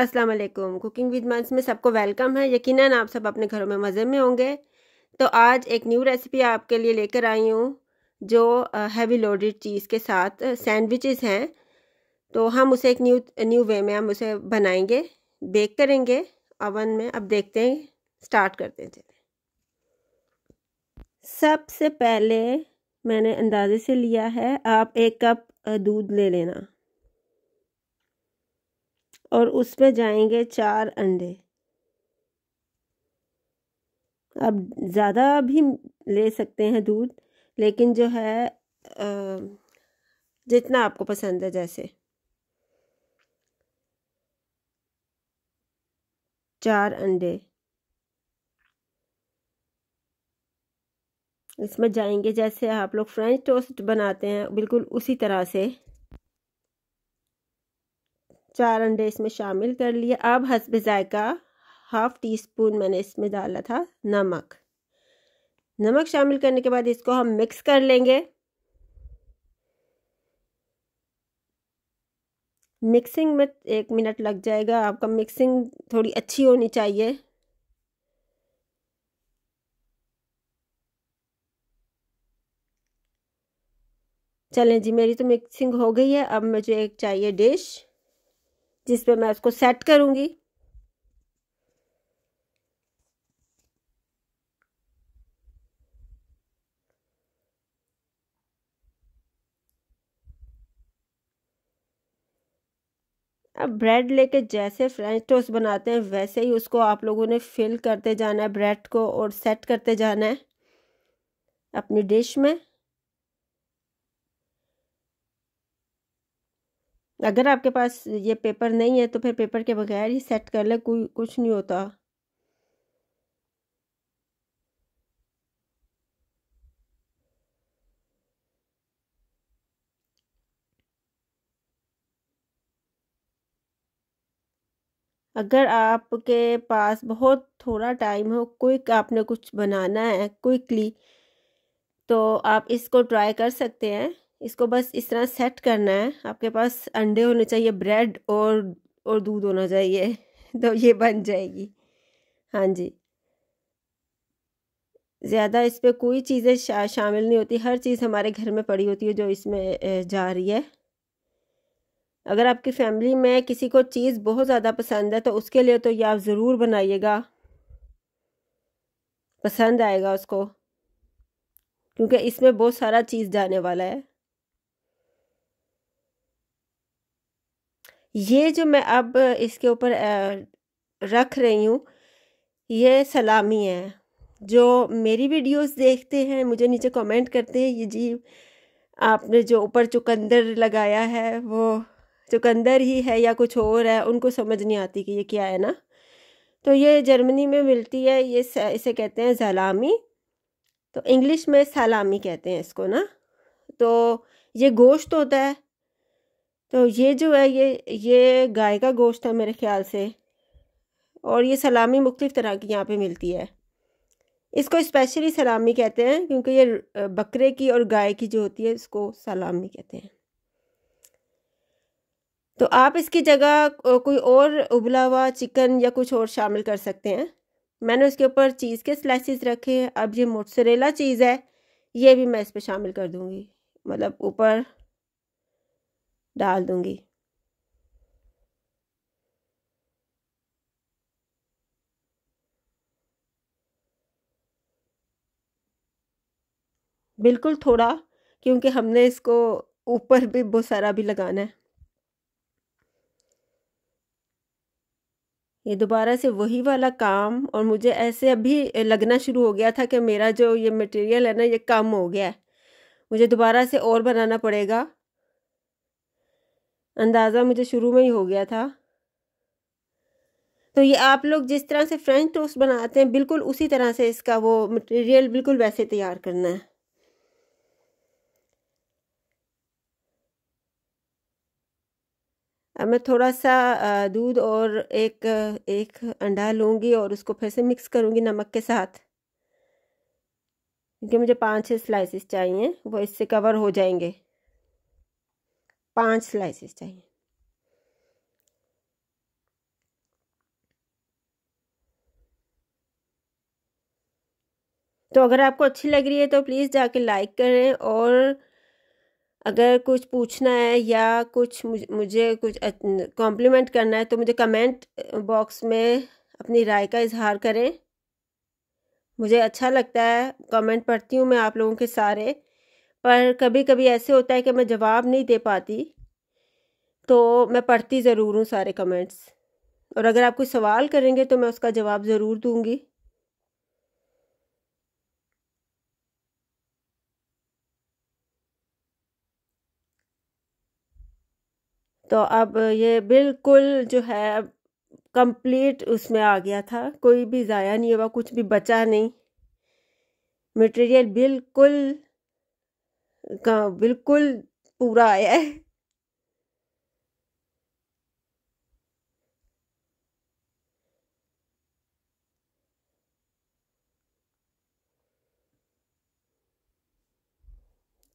अस्सलाम वालेकुम cooking with मंस में सबको वेलकम है यकीनन आप सब अपने घरों में मज़े में होंगे तो आज एक न्यू रेसिपी आपके लिए लेकर आई हूँ जो हैवी लोडेड चीज़ के साथ सैंडविचेस हैं तो हम उसे एक न्यू न्यू वे में हम उसे बनाएंगे बेक करेंगे ओवन में अब देखते हैं स्टार्ट करते हैं सबसे पहले मैंने अंदाजे से लिया है आप एक कप दूध ले लेना और उसमें जाएंगे चार अंडे आप ज़्यादा भी ले सकते हैं दूध लेकिन जो है जितना आपको पसंद है जैसे चार अंडे इसमें जाएंगे जैसे आप लोग फ्रेंच टोस्ट बनाते हैं बिल्कुल उसी तरह से चार अंडे इसमें शामिल कर लिए अब हसब ज़ायका हाफ़ टी स्पून मैंने इसमें डाला था नमक नमक शामिल करने के बाद इसको हम मिक्स कर लेंगे मिक्सिंग में एक मिनट लग जाएगा आपका मिक्सिंग थोड़ी अच्छी होनी चाहिए चलें जी मेरी तो मिक्सिंग हो गई है अब मुझे एक चाहिए डिश जिस पे मैं उसको सेट करूंगी अब ब्रेड लेके जैसे फ्रेंच टोस्ट बनाते हैं वैसे ही उसको आप लोगों ने फिल करते जाना है ब्रेड को और सेट करते जाना है अपनी डिश में अगर आपके पास ये पेपर नहीं है तो फिर पेपर के बगैर ही सेट कर ले कोई कुछ नहीं होता अगर आपके पास बहुत थोड़ा टाइम हो क्विक आपने कुछ बनाना है क्विकली तो आप इसको ट्राई कर सकते हैं इसको बस इस तरह सेट करना है आपके पास अंडे होने चाहिए ब्रेड और और दूध होना चाहिए तो ये बन जाएगी हाँ जी ज़्यादा इस पर कोई चीज़ें शा, शामिल नहीं होती हर चीज़ हमारे घर में पड़ी होती है जो इसमें जा रही है अगर आपकी फैमिली में किसी को चीज़ बहुत ज़्यादा पसंद है तो उसके लिए तो ये आप ज़रूर बनाइएगा पसंद आएगा उसको क्योंकि इसमें बहुत सारा चीज़ जाने वाला है ये जो मैं अब इसके ऊपर रख रही हूँ ये सलामी है जो मेरी वीडियोस देखते हैं मुझे नीचे कमेंट करते हैं ये जी आपने जो ऊपर चुकंदर लगाया है वो चुकंदर ही है या कुछ और है उनको समझ नहीं आती कि ये क्या है ना तो ये जर्मनी में मिलती है ये इसे कहते हैं सलामी तो इंग्लिश में सलामी कहते हैं इसको ना तो ये गोश्त होता है तो ये जो है ये ये गाय का गोश्त है मेरे ख्याल से और ये सलामी मुख्तफ तरह की यहाँ पे मिलती है इसको स्पेशली सलामी कहते हैं क्योंकि ये बकरे की और गाय की जो होती है इसको सलामी कहते हैं तो आप इसकी जगह कोई और उबला हुआ चिकन या कुछ और शामिल कर सकते हैं मैंने उसके ऊपर चीज़ के स्लाइसिस रखे हैं अब ये मोटसरेला चीज़ है ये भी मैं इस पर शामिल कर दूँगी मतलब ऊपर डाल दूंगी बिल्कुल थोड़ा क्योंकि हमने इसको ऊपर भी बहुत सारा भी लगाना है ये दोबारा से वही वाला काम और मुझे ऐसे अभी लगना शुरू हो गया था कि मेरा जो ये मटेरियल है ना ये कम हो गया है मुझे दोबारा से और बनाना पड़ेगा अंदाज़ा मुझे शुरू में ही हो गया था तो ये आप लोग जिस तरह से फ्रेंच टोस्ट बनाते हैं बिल्कुल उसी तरह से इसका वो मटेरियल बिल्कुल वैसे तैयार करना है अब मैं थोड़ा सा दूध और एक एक अंडा लूँगी और उसको फिर से मिक्स करूँगी नमक के साथ क्योंकि मुझे पाँच छह स्लाइसेस चाहिए वो इससे कवर हो जाएंगे पांच स्लाइसेस चाहिए तो अगर आपको अच्छी लग रही है तो प्लीज़ जाके लाइक करें और अगर कुछ पूछना है या कुछ मुझे कुछ कॉम्प्लीमेंट करना है तो मुझे कमेंट बॉक्स में अपनी राय का इजहार करें मुझे अच्छा लगता है कमेंट पढ़ती हूँ मैं आप लोगों के सारे पर कभी कभी ऐसे होता है कि मैं जवाब नहीं दे पाती तो मैं पढ़ती ज़रूर हूँ सारे कमेंट्स और अगर आप कोई सवाल करेंगे तो मैं उसका जवाब ज़रूर दूँगी तो अब ये बिल्कुल जो है कंप्लीट उसमें आ गया था कोई भी ज़ाया नहीं हुआ कुछ भी बचा नहीं मटेरियल बिल्कुल का बिल्कुल पूरा आया है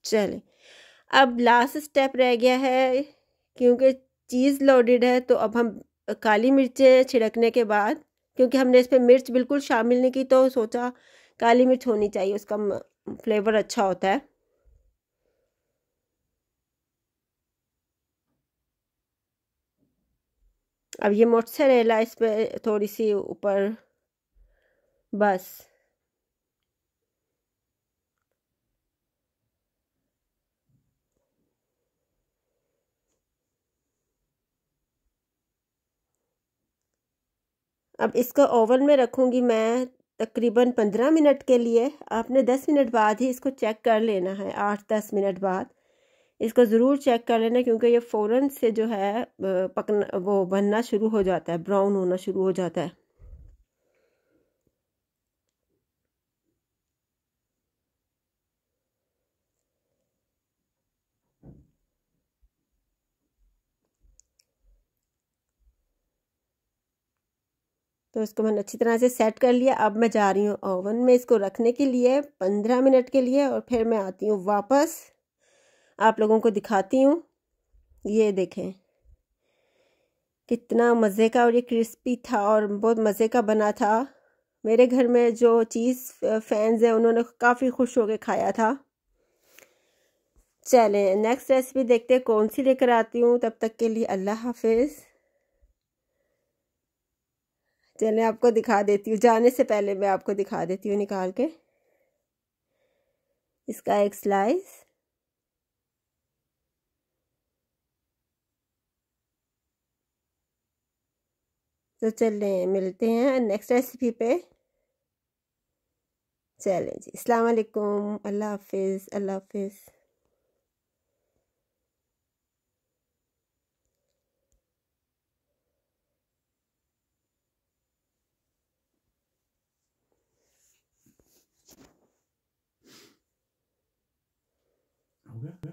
चले अब लास्ट स्टेप रह गया है क्योंकि चीज़ लोडेड है तो अब हम काली मिर्चें छिड़कने के बाद क्योंकि हमने इस पर मिर्च बिल्कुल शामिल नहीं की तो सोचा काली मिर्च होनी चाहिए उसका फ्लेवर अच्छा होता है अब ये मोट्सरेला इस पर थोड़ी सी ऊपर बस अब इसको ओवन में रखूंगी मैं तकरीबन पंद्रह मिनट के लिए आपने दस मिनट बाद ही इसको चेक कर लेना है आठ दस मिनट बाद इसको ज़रूर चेक कर लेना क्योंकि ये फ़ौरन से जो है पकना वो बनना शुरू हो जाता है ब्राउन होना शुरू हो जाता है तो इसको मैंने अच्छी तरह से सेट कर लिया अब मैं जा रही हूँ ओवन में इसको रखने के लिए पंद्रह मिनट के लिए और फिर मैं आती हूँ वापस आप लोगों को दिखाती हूँ ये देखें कितना मज़े का और ये क्रिस्पी था और बहुत मज़े का बना था मेरे घर में जो चीज़ फैंस हैं उन्होंने काफ़ी खुश होकर खाया था चलें नेक्स्ट रेसिपी देखते हैं कौन सी लेकर आती हूँ तब तक के लिए अल्लाह हाफिज़ चलें आपको दिखा देती हूँ जाने से पहले मैं आपको दिखा देती हूँ निकाल के इसका एक स्लाइस तो चलें मिलते हैं नेक्स्ट रेसिपी पे चलें जी अलैक्म अल्लाह हाफिज़ अल्लाह हाफिज़